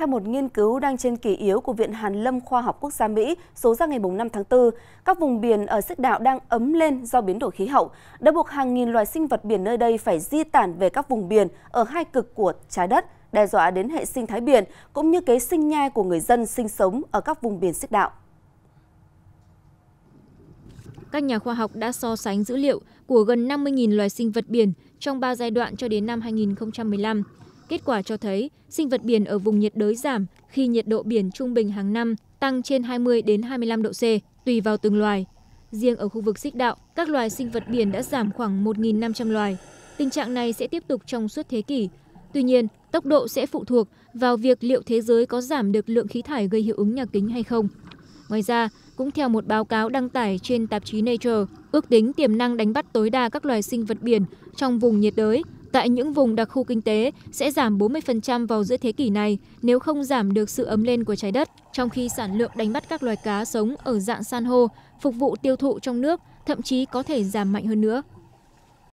Theo một nghiên cứu đang trên kỳ yếu của Viện Hàn Lâm Khoa học Quốc gia Mỹ số ra ngày 5 tháng 4, các vùng biển ở xích đạo đang ấm lên do biến đổi khí hậu, đã buộc hàng nghìn loài sinh vật biển nơi đây phải di tản về các vùng biển ở hai cực của trái đất, đe dọa đến hệ sinh thái biển cũng như kế sinh nhai của người dân sinh sống ở các vùng biển xích đạo. Các nhà khoa học đã so sánh dữ liệu của gần 50.000 loài sinh vật biển trong 3 giai đoạn cho đến năm 2015 Kết quả cho thấy, sinh vật biển ở vùng nhiệt đới giảm khi nhiệt độ biển trung bình hàng năm tăng trên 20 đến 25 độ C, tùy vào từng loài. Riêng ở khu vực xích đạo, các loài sinh vật biển đã giảm khoảng 1.500 loài. Tình trạng này sẽ tiếp tục trong suốt thế kỷ. Tuy nhiên, tốc độ sẽ phụ thuộc vào việc liệu thế giới có giảm được lượng khí thải gây hiệu ứng nhà kính hay không. Ngoài ra, cũng theo một báo cáo đăng tải trên tạp chí Nature, ước tính tiềm năng đánh bắt tối đa các loài sinh vật biển trong vùng nhiệt đới tại những vùng đặc khu kinh tế sẽ giảm bốn mươi vào giữa thế kỷ này nếu không giảm được sự ấm lên của trái đất trong khi sản lượng đánh bắt các loài cá sống ở dạng san hô phục vụ tiêu thụ trong nước thậm chí có thể giảm mạnh hơn nữa